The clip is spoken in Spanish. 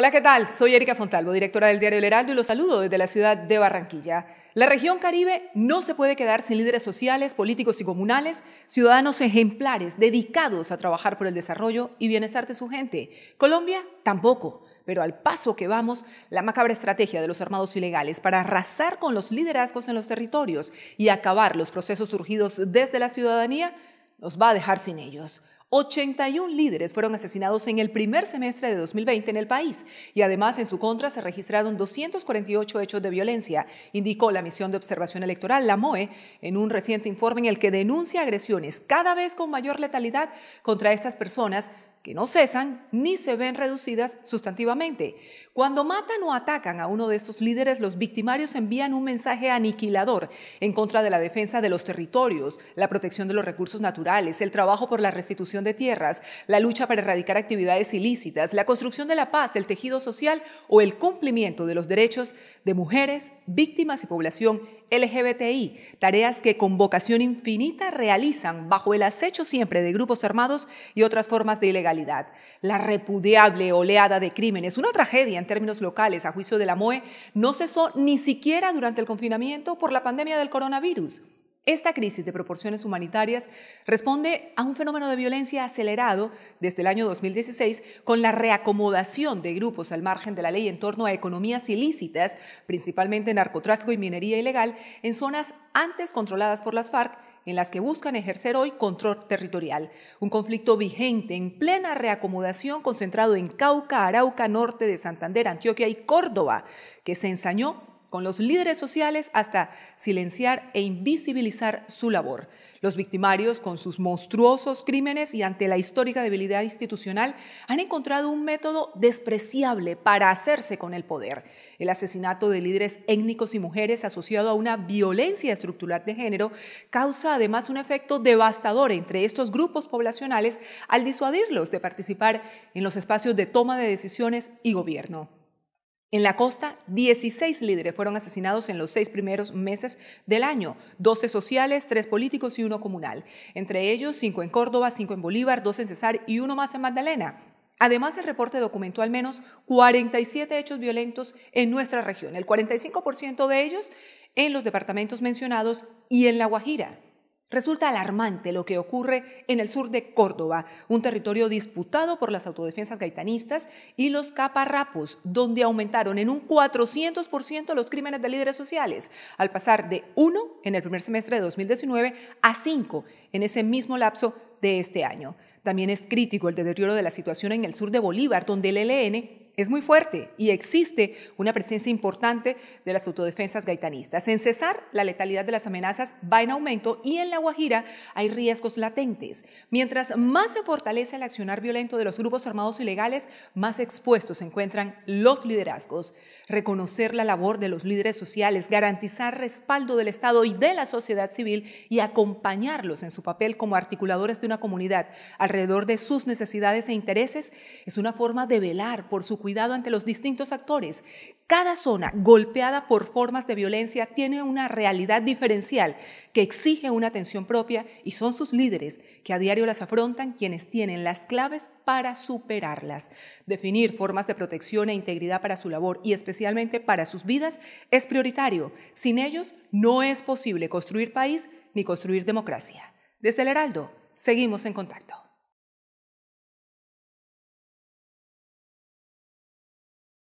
Hola, ¿qué tal? Soy Erika Fontalvo, directora del diario El Heraldo, y los saludo desde la ciudad de Barranquilla. La región Caribe no se puede quedar sin líderes sociales, políticos y comunales, ciudadanos ejemplares dedicados a trabajar por el desarrollo y bienestar de su gente. Colombia tampoco. Pero al paso que vamos, la macabra estrategia de los armados ilegales para arrasar con los liderazgos en los territorios y acabar los procesos surgidos desde la ciudadanía nos va a dejar sin ellos. 81 líderes fueron asesinados en el primer semestre de 2020 en el país y además en su contra se registraron 248 hechos de violencia, indicó la misión de observación electoral, la MOE, en un reciente informe en el que denuncia agresiones cada vez con mayor letalidad contra estas personas no cesan ni se ven reducidas sustantivamente. Cuando matan o atacan a uno de estos líderes, los victimarios envían un mensaje aniquilador en contra de la defensa de los territorios, la protección de los recursos naturales, el trabajo por la restitución de tierras, la lucha para erradicar actividades ilícitas, la construcción de la paz, el tejido social o el cumplimiento de los derechos de mujeres, víctimas y población LGBTI, tareas que con vocación infinita realizan bajo el acecho siempre de grupos armados y otras formas de ilegalidad. La repudiable oleada de crímenes, una tragedia en términos locales a juicio de la MOE, no cesó ni siquiera durante el confinamiento por la pandemia del coronavirus. Esta crisis de proporciones humanitarias responde a un fenómeno de violencia acelerado desde el año 2016 con la reacomodación de grupos al margen de la ley en torno a economías ilícitas, principalmente narcotráfico y minería ilegal, en zonas antes controladas por las FARC en las que buscan ejercer hoy control territorial. Un conflicto vigente en plena reacomodación concentrado en Cauca, Arauca, norte de Santander, Antioquia y Córdoba, que se ensañó con los líderes sociales hasta silenciar e invisibilizar su labor. Los victimarios, con sus monstruosos crímenes y ante la histórica debilidad institucional, han encontrado un método despreciable para hacerse con el poder. El asesinato de líderes étnicos y mujeres asociado a una violencia estructural de género causa además un efecto devastador entre estos grupos poblacionales al disuadirlos de participar en los espacios de toma de decisiones y gobierno. En la costa, 16 líderes fueron asesinados en los seis primeros meses del año, 12 sociales, 3 políticos y 1 comunal, entre ellos 5 en Córdoba, 5 en Bolívar, 2 en Cesar y 1 más en Magdalena. Además, el reporte documentó al menos 47 hechos violentos en nuestra región, el 45% de ellos en los departamentos mencionados y en La Guajira. Resulta alarmante lo que ocurre en el sur de Córdoba, un territorio disputado por las autodefensas gaitanistas y los caparrapos, donde aumentaron en un 400% los crímenes de líderes sociales, al pasar de 1 en el primer semestre de 2019 a 5 en ese mismo lapso de este año. También es crítico el deterioro de la situación en el sur de Bolívar, donde el ELN es muy fuerte y existe una presencia importante de las autodefensas gaitanistas. En Cesar, la letalidad de las amenazas va en aumento y en La Guajira hay riesgos latentes. Mientras más se fortalece el accionar violento de los grupos armados ilegales, más expuestos se encuentran los liderazgos. Reconocer la labor de los líderes sociales, garantizar respaldo del Estado y de la sociedad civil y acompañarlos en su papel como articuladores de una comunidad alrededor de sus necesidades e intereses es una forma de velar por su cuidado cuidado ante los distintos actores. Cada zona golpeada por formas de violencia tiene una realidad diferencial que exige una atención propia y son sus líderes que a diario las afrontan quienes tienen las claves para superarlas. Definir formas de protección e integridad para su labor y especialmente para sus vidas es prioritario. Sin ellos no es posible construir país ni construir democracia. Desde el Heraldo, seguimos en contacto.